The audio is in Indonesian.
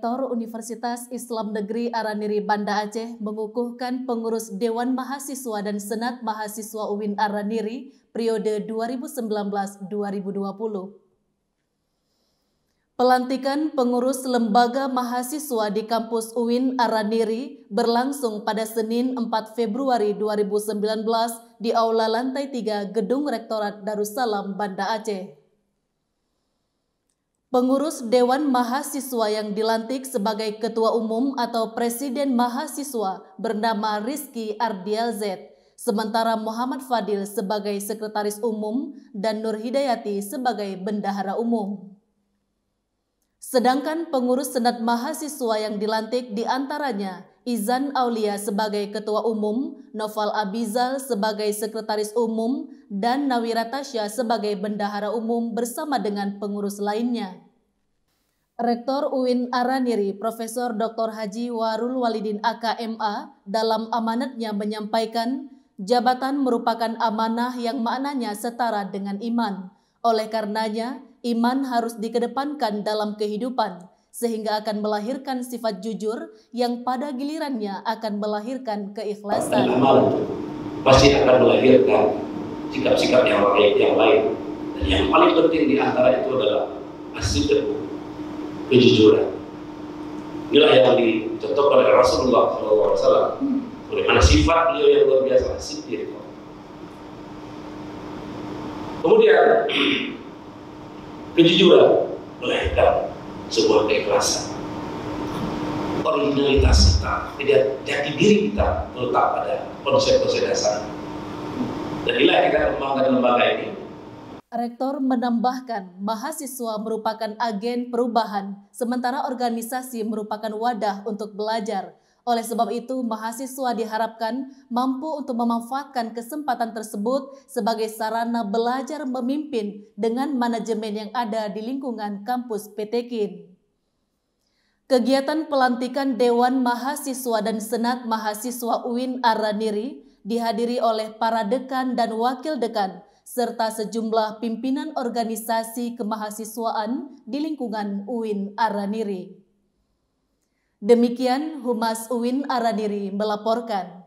Rektor Universitas Islam Negeri Araniri Banda Aceh mengukuhkan pengurus Dewan Mahasiswa dan Senat Mahasiswa UIN Araniri periode 2019-2020. Pelantikan pengurus lembaga mahasiswa di kampus UIN Araniri berlangsung pada Senin 4 Februari 2019 di Aula Lantai 3 Gedung Rektorat Darussalam, Banda Aceh. Pengurus Dewan Mahasiswa yang dilantik sebagai Ketua Umum atau Presiden Mahasiswa bernama Rizky Ardial Z, sementara Muhammad Fadil sebagai Sekretaris Umum dan Nur Hidayati sebagai Bendahara Umum. Sedangkan pengurus Senat Mahasiswa yang dilantik diantaranya Izan Aulia sebagai Ketua Umum, Noval Abizal sebagai Sekretaris Umum, dan Nawiratasya sebagai Bendahara Umum bersama dengan pengurus lainnya. Rektor UIN Araniri, Profesor Dr. Haji Warul Walidin AKMA dalam amanatnya menyampaikan jabatan merupakan amanah yang maknanya setara dengan iman. Oleh karenanya, iman harus dikedepankan dalam kehidupan sehingga akan melahirkan sifat jujur yang pada gilirannya akan melahirkan keikhlasan. Amal pasti akan melahirkan sikap-sikap yang yang lain. Dan yang paling penting di antara itu adalah asyidku kejujuran. Inilah yang dicontohkan oleh Rasulullah SAW. Bagaimana sifat beliau yang luar biasa, sendiri. Kemudian kejujuran melahirkan sebuah keikhlasan. Originalitas kita, tidak jati diri kita terletak pada konsep-konsep dasar. Dan inilah kita kembangkan lembaga ini Rektor menambahkan mahasiswa merupakan agen perubahan, sementara organisasi merupakan wadah untuk belajar. Oleh sebab itu, mahasiswa diharapkan mampu untuk memanfaatkan kesempatan tersebut sebagai sarana belajar memimpin dengan manajemen yang ada di lingkungan kampus PT KIN. Kegiatan pelantikan Dewan Mahasiswa dan Senat Mahasiswa UIN Araniri dihadiri oleh para dekan dan wakil dekan serta sejumlah pimpinan organisasi kemahasiswaan di lingkungan UIN Araniri. Demikian Humas UIN Araniri melaporkan.